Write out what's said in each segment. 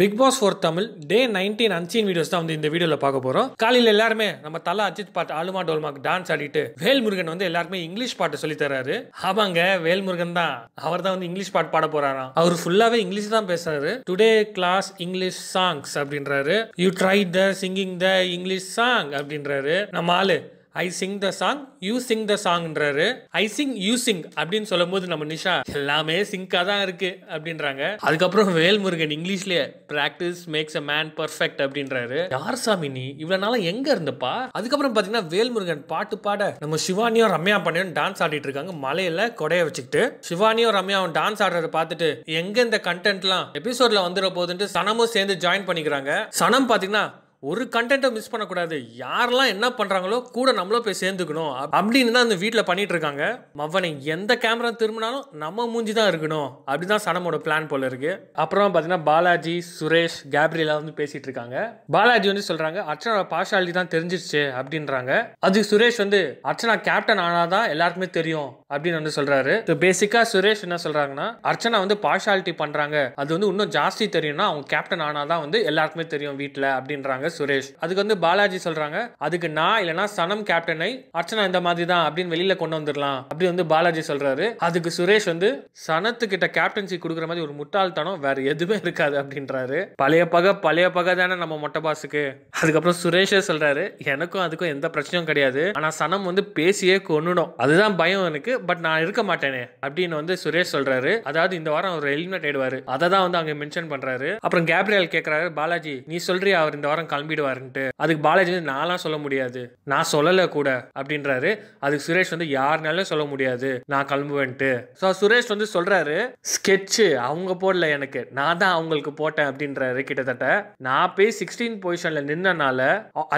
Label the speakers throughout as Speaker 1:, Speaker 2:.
Speaker 1: big boss four Tamil day nineteen unseen videos தான் வந்து இந்த வீடியோவில் பார்க்க போகிறோம் காலையில் எல்லாருமே நம்ம தலா அஜித் பாட்டு ஆலுமா டோல்மாக்கு டான்ஸ் ஆடிட்டு வேல்முருகன் வந்து எல்லாருமே இங்கிலீஷ் பாட்டு சொல்லி தராரு ஆமாங்க வேல்முருகன் தான் அவர் தான் வந்து இங்கிலீஷ் பாட்டு பாட போறாராம் அவர் ஃபுல்லாகவே இங்கிலீஷ் தான் பேசுறாரு டுடே கிளாஸ் இங்கிலீஷ் சாங்ஸ் அப்படின்றாரு you try the singing the English song அப்படின்றாரு நம்ம ஆளு I sing the song you sing the சாங்ன்றாரு ஐ சிங் யூ சிங் அப்படின்னு சொல்லும் போது நம்ம நிஷா எல்லாமே சிங்காக தான் இருக்கு அப்படின்றாங்க அதுக்கப்புறம் வேல்முருகன் இங்கிலீஷ்லயே practice makes a man perfect அப்படின்றாரு யார் சாமி நீ இவ்வளவு நாளா எங்க இருந்தப்பா அதுக்கப்புறம் பாத்தீங்கன்னா வேல்முருகன் பாட்டு பாட நம்ம சிவானியும் ரம்யா பண்ணியோன்னு டான்ஸ் ஆடிட்டு இருக்காங்க மலையில கொடையை வச்சுக்கிட்டு சிவானியும் ரம்யாவும் டான்ஸ் ஆடுறத பார்த்துட்டு எங்க இந்த எல்லாம் எபிசோட்ல வந்துட போகுதுன்ட்டு சனமும் சேர்ந்து ஜாயின் பண்ணிக்கிறாங்க சனம் பாத்தீங்கன்னா ஒரு கண்டென்ட்டை மிஸ் பண்ணக்கூடாது யாரெல்லாம் என்ன பண்ணுறாங்களோ கூட நம்மளும் போய் சேர்ந்துக்கணும் அப்படின்னு தான் அந்த வீட்டில் பண்ணிட்டு இருக்காங்க மவனை எந்த கேமரா திரும்பினாலும் நம்ம மூஞ்சி தான் இருக்கணும் அப்படி தான் சனமோட பிளான் போல இருக்கு அப்புறம் பார்த்தீங்கன்னா பாலாஜி சுரேஷ் கேப்ரியலா வந்து பேசிட்டு இருக்காங்க பாலாஜி வந்து சொல்றாங்க அர்ச்சனா பாஷாலிட்டி தான் தெரிஞ்சிருச்சு அப்படின்றாங்க அது சுரேஷ் வந்து அர்ச்சனா கேப்டன் ஆனாதான் எல்லாருக்குமே தெரியும் அப்படின்னு வந்து சொல்றாரு பேசிக்கா சுரேஷ் என்ன சொல்றாங்கன்னா அர்ச்சனா வந்து பாஷாலிட்டி பண்றாங்க அது வந்து இன்னும் ஜாஸ்தி தெரியும்னா அவங்க கேப்டன் ஆனாதான் வந்து எல்லாருக்குமே தெரியும் வீட்டில் அப்படின்றாங்க சுரேஷ் அதுக்கு வந்து பாலாஜி சொல்றாங்க அதுக்கு நான் இல்லனா சனம் கேப்டனை அர்ச்சனா இந்த மாதிரி தான் அப்படின்னு வெளியில கொண்டு வந்துடலாம் அப்படி வந்து பாலாஜி சொல்றாரு அதுக்கு சுரேஷ் வந்து சனத்துக்கிட்ட கேப்டன்சி கொடுக்குற மாதிரி ஒரு முட்டாள்தனம் வேற எதுவுமே இருக்காது அப்படின்றாரு பழைய பகை பழைய பகை தானே நம்ம மொட்டை பாசுக்கு அதுக்கப்புறம் சுரேஷே சொல்றாரு எனக்கும் அதுக்கும் எந்த பிரச்சனையும் கிடையாது ஆனா சனம் வந்து பேசியே கொண்டுடும் அதுதான் பயம் எனக்கு பட் நான் இருக்க மாட்டேனே அப்படின்னு வந்து சுரேஷ் சொல்றாரு அதாவது இந்த வாரம் அவர் எலிமினேட் ஆயிடுவாரு அதை தான் வந்து அங்க மென்ஷன் பண்றாரு அப்புறம் கேப்ரியல் கேட்கறாரு பாலாஜி நீ சொல்றியா அவர் இந்த வாரம் கிளம்பிடுவாருன்ட்டு அதுக்கு பாலாஜி வந்து நான்லாம் சொல்ல முடியாது நான் சொல்லலை கூட அப்படின்றாரு அதுக்கு சுரேஷ் வந்து யாருனாலும் சொல்ல முடியாது நான் கிளம்புவேன்ட்டு ஸோ சுரேஷ் வந்து சொல்கிறாரு ஸ்கெட்சு அவங்க போடல எனக்கு நான் தான் அவங்களுக்கு போட்டேன் அப்படின்றாரு கிட்டத்தட்ட நான் போய் சிக்ஸ்டீன் பொசிஷனில் நின்னனால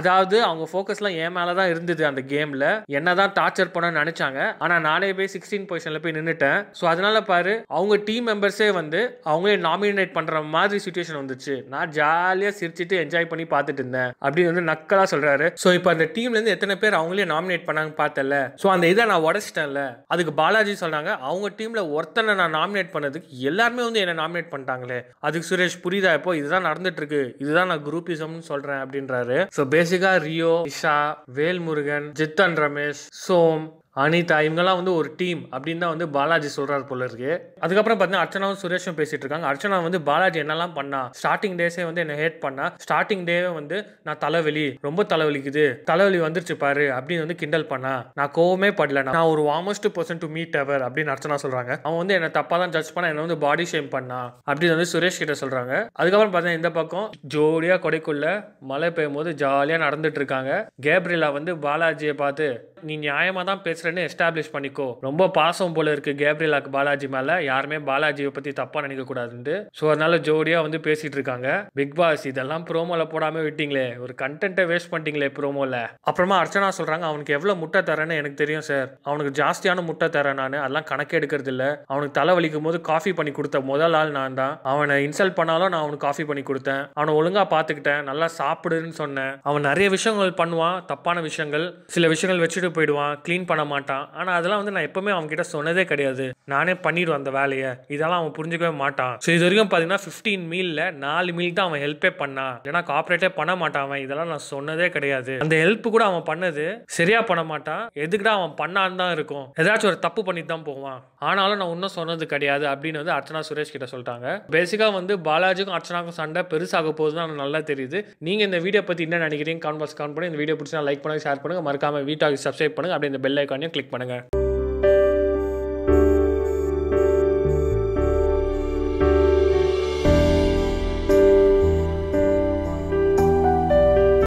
Speaker 1: அதாவது அவங்க ஃபோக்கஸ்லாம் என் மேலே தான் இருந்தது அந்த கேமில் என்ன தான் டார்ச்சர் பண்ணணும்னு நினச்சாங்க ஆனால் நானே போய் சிக்ஸ்டீன் பொசிஷனில் போய் நின்றுட்டேன் ஸோ அதனால பாரு அவங்க டீம் மெம்பர்ஸே வந்து அவங்களே நாமினேட் பண்ணுற மாதிரி சுச்சுவேஷன் வந்துச்சு நான் ஜாலியாக சிரிச்சுட்டு என்ஜாய் பண்ணி பார்த்து பார்த்துட்டு இருந்தேன் அப்படின்னு வந்து நக்கலாக சொல்கிறாரு ஸோ இப்போ அந்த டீம்லேருந்து எத்தனை பேர் அவங்களே நாமினேட் பண்ணாங்க பார்த்தல ஸோ அந்த இதை நான் உடச்சிட்டேன்ல அதுக்கு பாலாஜி சொன்னாங்க அவங்க டீமில் ஒருத்தனை நான் நாமினேட் பண்ணதுக்கு எல்லாருமே வந்து என்னை நாமினேட் பண்ணிட்டாங்களே அதுக்கு சுரேஷ் புரியுதா இப்போ இதுதான் நடந்துட்டு இருக்கு இதுதான் நான் குரூப்பிசம்னு சொல்கிறேன் அப்படின்றாரு ஸோ பேசிக்காக ரியோ இஷா வேல்முருகன் ஜித்தன் ரமேஷ் சோம் அனிதா இவங்கெல்லாம் வந்து ஒரு டீம் அப்படின்னு தான் வந்து பாலாஜி சொல்கிறார் போல இருக்கு அதுக்கப்புறம் பார்த்தீங்கன்னா அர்ச்சனாவும் சுரேஷும் பேசிட்டு இருக்காங்க அர்ச்சனா வந்து பாலாஜி என்னெல்லாம் பண்ணா ஸ்டார்டிங் டேஸே வந்து என்னை ஹேட் பண்ணா ஸ்டார்டிங் டேவே வந்து நான் தலைவலி ரொம்ப தலைவலிக்குது தலைவலி வந்துருச்சு பாரு அப்படின்னு வந்து கிண்டல் பண்ணா நான் கோவமே படல நான் ஒரு warmest person to meet ever அப்படின்னு அர்ச்சனா சொல்கிறாங்க அவன் வந்து என்னை தப்பாக தான் ஜட்ஜ் பண்ணா என்ன வந்து பாடி ஷேம் பண்ணா அப்படின்னு வந்து சுரேஷ் கிட்ட சொல்கிறாங்க அதுக்கப்புறம் பார்த்தீங்கன்னா இந்த பக்கம் ஜோடியாக கொடைக்குள்ள மழை பெய்யும் போது ஜாலியாக நடந்துட்டு இருக்காங்க கேப்ரிலா வந்து பாலாஜியை பார்த்து நீ நியாயமாக தான் பேசுகிற பேசுறேன்னு எஸ்டாப்ளிஷ் பண்ணிக்கோ ரொம்ப பாசம் போல இருக்கு கேப்ரிலாக்கு பாலாஜி மேல யாருமே பாலாஜியை பத்தி தப்பா நினைக்க கூடாதுன்னு ஸோ அதனால ஜோடியா வந்து பேசிட்டு இருக்காங்க பிக் பாஸ் இதெல்லாம் ப்ரோமோல போடாம விட்டீங்களே ஒரு கண்டென்ட்டை வேஸ்ட் பண்ணிட்டீங்களே ப்ரோமோல அப்புறமா அர்ச்சனா சொல்றாங்க அவனுக்கு எவ்வளவு முட்டை தரேன்னு எனக்கு தெரியும் சார் அவனுக்கு ஜாஸ்தியான முட்டை தரேன் நான் அதெல்லாம் கணக்கு எடுக்கிறது இல்ல அவனுக்கு தலைவலிக்கும் போது காஃபி பண்ணி கொடுத்த முதல் ஆள் நான் தான் அவனை இன்சல்ட் பண்ணாலும் நான் அவனுக்கு காஃபி பண்ணி கொடுத்தேன் அவனை ஒழுங்கா பாத்துக்கிட்டேன் நல்லா சாப்பிடுன்னு சொன்னேன் அவன் நிறைய விஷயங்கள் பண்ணுவான் தப்பான விஷயங்கள் சில விஷயங்கள் வச்சுட்டு போயிடுவான் க்ளீன் பண்ண மாட்டான் ஆனால் அதெல்லாம் வந்து நான் எப்போவுமே அவன்கிட்ட சொன்னதே கிடையாது நானே பண்ணிடுவேன் அந்த வேலையை இதெல்லாம் அவன் புரிஞ்சுக்கவே மாட்டான் ஸோ இது வரைக்கும் பார்த்தீங்கன்னா ஃபிஃப்டீன் மீலில் நாலு மீல் தான் அவன் ஹெல்ப்பே பண்ணான் ஏன்னா காப்பரேட்டே பண்ண மாட்டான் அவன் இதெல்லாம் நான் சொன்னதே கிடையாது அந்த ஹெல்ப் கூட அவன் பண்ணது சரியா பண்ண மாட்டான் எதுக்குடா அவன் பண்ணான்னு தான் இருக்கும் ஏதாச்சும் ஒரு தப்பு பண்ணிட்டு தான் போவான் ஆனாலும் நான் இன்னும் சொன்னது கிடையாது அப்படின்னு வந்து அர்ச்சனா சுரேஷ் கிட்ட சொல்லிட்டாங்க பேசிக்காக வந்து பாலாஜிக்கும் அர்ச்சனாக்கும் சண்டை பெருசாக போகுது தான் நல்லா தெரியுது நீங்கள் இந்த வீடியோ பற்றி என்ன நினைக்கிறீங்க கான்பாஸ் கான் பண்ணி இந்த வீடியோ பிடிச்சா லைக் பண்ணுங்க ஷேர் பண்ணுங்க மறக்காம வீட்டாக சப்ஸ்கிரைப் பண்ணுங்க அப்படி இந்த பெல் ஐக்கான கிளிக் பண்ணுங்கள்